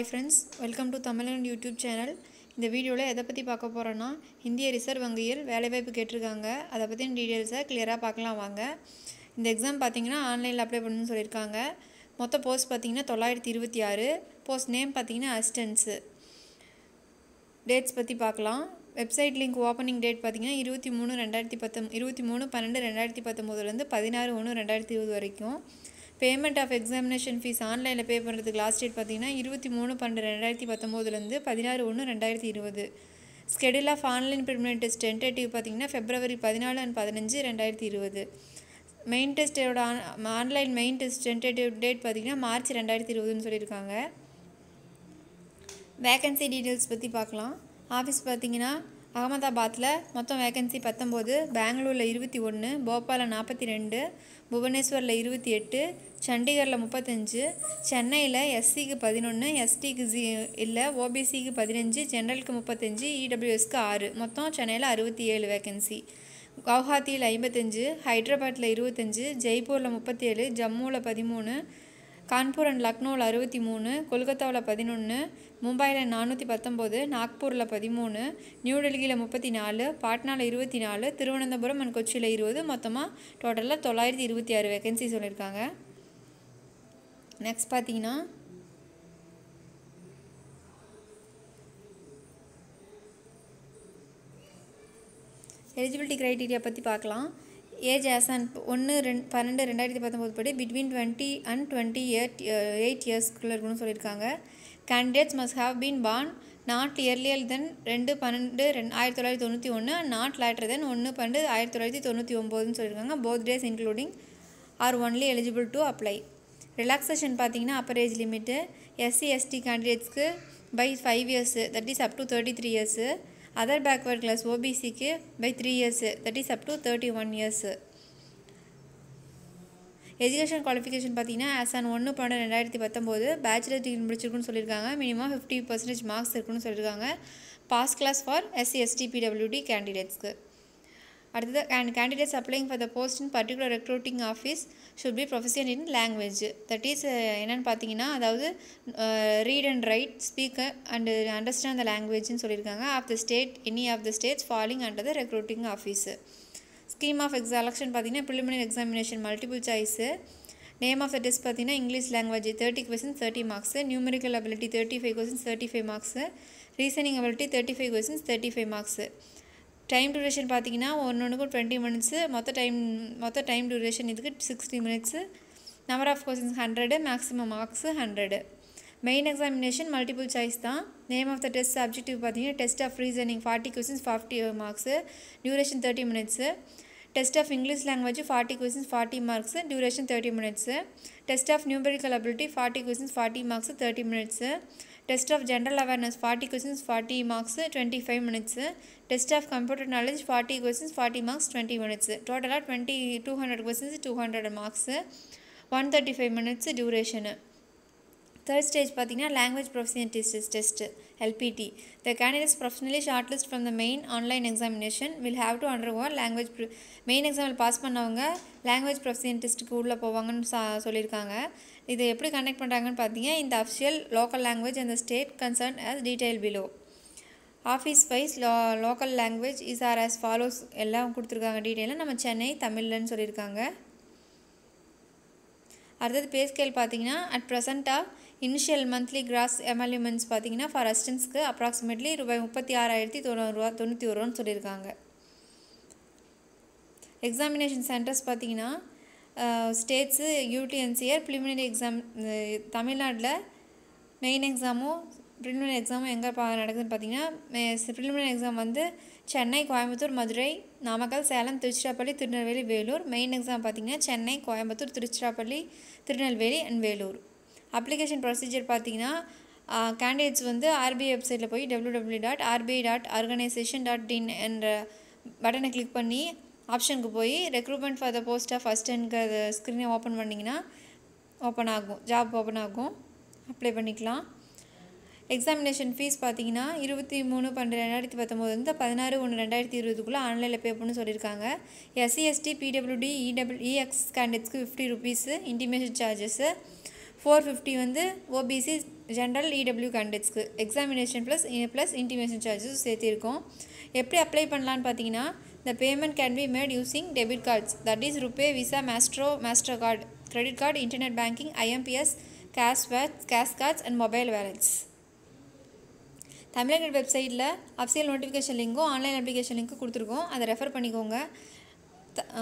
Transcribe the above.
Hi friends welcome to Tamizhan YouTube channel இந்த வீடியோவில் எதை பற்றி பார்க்க போகிறோன்னா இந்திய ரிசர்வ் வங்கியில் வேலைவாய்ப்பு கேட்டிருக்காங்க அதை பற்றின டீட்டெயில்ஸை கிளியராக பார்க்கலாம் வாங்க இந்த எக்ஸாம் பார்த்தீங்கன்னா ஆன்லைனில் அப்ளை பண்ணணும்னு சொல்லியிருக்காங்க மொத்த போஸ்ட் பார்த்தீங்கன்னா தொள்ளாயிரத்தி இருபத்தி ஆறு போஸ்ட் நேம் பார்த்தீங்கன்னா அசிஸ்டன்ஸு டேட்ஸ் பற்றி பார்க்கலாம் வெப்சைட் லிங்க் ஓப்பனிங் டேட் பார்த்திங்கன்னா இருபத்தி மூணு ரெண்டாயிரத்தி பத்தொம் இருபத்தி மூணு பன்னெண்டு ரெண்டாயிரத்தி பத்தொம்போதுலேருந்து பதினாறு ஒன்று ரெண்டாயிரத்தி இருபது வரைக்கும் பேமெண்ட் ஆஃப் எக்ஸாமினேஷன் ஃபீஸ் ஆன்லைனில் பே பண்ணுறதுக்கு லாஸ்ட் டேட் பார்த்தீங்கன்னா இருபத்தி மூணு பன்னெண்டு ரெண்டாயிரத்தி பத்தொம்போதுலேருந்து பதினாறு ஒன்று ரெண்டாயிரத்தி இருபது schedule of online preliminary test tentative பார்த்தீங்கன்னா ஃபெப்ரவரி பதினாலு அண்ட் பதினஞ்சு ரெண்டாயிரத்தி இருபது மெயின் டெஸ்ட்டோட on online main test tentative date பார்த்திங்கன்னா மார்ச் ரெண்டாயிரத்தி இருபதுன்னு சொல்லியிருக்காங்க வேக்கன்சி டீட்டெயில்ஸ் பற்றி பார்க்கலாம் ஆஃபீஸ் பார்த்திங்கன்னா அகமதாபாத்தில் மொத்தம் வேகன்சி பத்தொம்போது பெங்களூரில் இருபத்தி ஒன்று போபாலில் நாற்பத்தி ரெண்டு புவனேஸ்வரில் இருபத்தி எட்டு சண்டிகரில் முப்பத்தஞ்சு சென்னையில் எஸ்சிக்கு பதினொன்று எஸ்டிக்கு ஜி இல்லை ஓபிசிக்கு பதினஞ்சு ஜென்ரலுக்கு முப்பத்தஞ்சு இடபிள்யூஎஸ்க்கு e ஆறு மொத்தம் சென்னையில் அறுபத்தி ஏழு வேகன்சி குவஹாத்தியில் ஐம்பத்தஞ்சு ஹைதராபாத்தில் இருபத்தஞ்சு ஜெய்ப்பூரில் முப்பத்தேழு ஜம்முவில் பதிமூணு கான்பூர் அண்ட் லக்னோவில் அறுபத்தி மூணு கொல்கத்தாவில் பதினொன்று மும்பையில் நானூற்றி பத்தொம்போது நாக்பூரில் பதிமூணு நியூடெல்லியில் முப்பத்தி நாலு பாட்னாவில் இருபத்தி நாலு திருவனந்தபுரம் அண்ட் கொச்சியில் இருபது மொத்தமாக டோட்டலாக தொள்ளாயிரத்தி இருபத்தி ஆறு வேகன்சி சொல்லியிருக்காங்க நெக்ஸ்ட் பார்த்தீங்கன்னா எலிஜிபிலிட்டி க்ரைட்டீரியா பற்றி பார்க்கலாம் ஏஜ் ஆஸ் அண்ட் ஒன்று ரெண்டு பன்னெண்டு ரெண்டாயிரத்தி பத்தொம்போது படி between twenty and twenty eight eight இயர்ஸ்க்குள்ளே இருக்கணும்னு சொல்லியிருக்காங்க candidates must have been born not earlier then ரெண்டு பன்னெண்டு ரெண்டு ஆயிரத்தி தொள்ளாயிரத்தி தொண்ணூற்றி ஒன்று நாட் லேட்டர் தென் ஒன்று பன்னெண்டு ஆயிரத்தி தொள்ளாயிரத்தி தொண்ணூற்றி ஒம்போதுன்னு சொல்லியிருக்காங்க both days including are only eligible to apply relaxation பார்த்தீங்கன்னா upper age limit SC ST கேண்டிடேட்ஸ்க்கு by five years that is up to thirty three years other backward class ஓபிசிக்கு by three years that is up to thirty one years education qualification பார்த்தீங்கன்னா as on ஒன்று பன்னெண்டு ரெண்டாயிரத்தி பத்தொம்போது bachelor degree முடிச்சிருக்குன்னு சொல்லியிருக்காங்க minimum fifty percentage marks இருக்குன்னு சொல்லியிருக்காங்க pass class for SC ST PWD கேண்டிடேட்ஸ்க்கு அடுத்தது and candidates applying for the post in particular recruiting office should be profession in language that is என்னென்னு பார்த்தீங்கன்னா அதாவது read and write speaker and understand the லாங்குவேஜ்னு சொல்லியிருக்காங்க of the state any of the states falling under the recruiting office scheme of selection பார்த்தீங்கன்னா preliminary examination multiple choice name of the test பார்த்தீங்கன்னா English language thirty question thirty marks numerical ability thirty five question thirty five marks reasoning ability thirty five question thirty five marks time duration பார்த்தீங்கன்னா ஒன்று ஒன்றுக்கும் twenty minutes மொத்த time மொத்த time duration இதுக்கு sixty minutes number of questions hundred maximum marks hundred main examination multiple choice தான் name of the test subjective பார்த்தீங்கன்னா test of reasoning forty questions forty marks duration thirty minutes test of English language forty questions forty marks duration thirty minutes test of numerical ability forty questions forty marks thirty minutes test of general awareness forty questions forty marks twenty five minutes test of computer knowledge forty questions forty marks twenty minutes டோட்டலாக twenty two hundred questions two hundred marks one thirty five minutes duration third stage பார்த்தீங்கன்னா test LPT test LPT. Professionally short list from from main online examination will will to to over language main exam pass பண்ணவங்க language proficiency டெஸ்ட்டுக்கு உள்ளே போவாங்கன்னு சா சொல்லியிருக்காங்க இதை எப்படி conduct பண்ணுறாங்கன்னு பார்த்தீங்கன்னா இந்த அஃபிஷியல் லோக்கல் லாங்குவேஜ் அந்த state concern as detail below office wise லா local language is are as follows எல்லாம் கொடுத்துருக்காங்க டீட்டெயிலாக நம்ம சென்னை தமிழ்லன்னு சொல்லியிருக்காங்க அடுத்தது பே ஸ்கேல் பார்த்தீங்கன்னா அட் ப்ரெசண்ட்டாக இனிஷியல் மந்த்லி கிராஸ் எமல்யூமெண்ட்ஸ் பார்த்தீங்கன்னா ஃபார் அசிஸ்டன்ஸ்க்கு அப்ராக்சிமேட்லி ரூபாய் முப்பத்தி ஆறாயிரத்தி தொண்ணூறுவா தொண்ணூற்றி ஒருவான்னு சொல்லியிருக்காங்க எக்ஸாமினேஷன் சென்டர்ஸ் பார்த்தீங்கன்னா ஸ்டேட்ஸு யூடிஎன்சிஆர் ப்ரிலிமினரி எக்ஸாம் தமிழ்நாட்டில் மெயின் எக்ஸாமும் ப்ரிலிமினரி எக்ஸாமும் எங்கே பா நடக்குதுன்னு பார்த்தீங்கன்னா ப்ரிலிமினரி எக்ஸாம் வந்து சென்னை கோயம்புத்தூர் மதுரை நாமக்கல் சேலம் திருச்சிராப்பள்ளி திருநெல்வேலி வேலூர் மெயின் எக்ஸாம் பார்த்திங்கன்னா Chennai Coimbatore Tiruchirappalli Tirunelveli and Vellore application procedure பார்த்தீங்கன்னா கேண்டிடேட்ஸ் வந்து ஆர்பிஐ வெப்சைட்டில் போய் W W dot RBI dot organisation dot in என்ற பட்டனை கிளிக் பண்ணி ஆப்ஷனுக்கு போய் recruitment for the post of அசிஸ்டன்ட்க்கு ஸ்க்ரீனை ஓப்பன் பண்ணிங்கன்னா ஓப்பன் ஆகும் ஜாப் ஓப்பன் ஆகும் அப்ளை பண்ணிக்கலாம் எக்ஸாமினேஷன் ஃபீஸ் பார்த்தீங்கன்னா இருபத்தி மூணு பன்னெண்டு ரெண்டாயிரத்தி பத்தொம்போது வந்து பதினாறு ஒன்று ரெண்டாயிரத்தி இருபதுக்குள்ளே ஆன்லைனில் பே பண்ணு சொல்லியிருக்காங்க எஸ்சிஎஸ்டி பிடபிள்யூடி இடபிள் இஎக்ஸ் கேண்டிடேட்ஸ்க்கு fifty rupees intimation charges four fifty வந்து ஓபிசி ஜென்ரல் இடபிள்யூ கண்டெக்ஸ்க்கு எக்ஸாமினேஷன் ப்ளஸ் ப்ளஸ் இன்டிமேஷன் சார்ஜஸும் சேர்த்திருக்கோம் எப்படி அப்ளை பண்ணலான்னு பார்த்தீங்கன்னா இந்த payment can be made using debit cards that is RuPay Visa Maestro Master card credit card internet banking IMPS cash pads cash cards and mobile balance தமிழக வெப்சைட்டில் அஃபிஷியல் நோட்டிஃபிகேஷன் லிங்க்கும் ஆன்லைன் அப்ளிகேஷன் லிங்க்கும் கொடுத்துருக்கோம் அதை ரெஃபர் பண்ணிக்கோங்க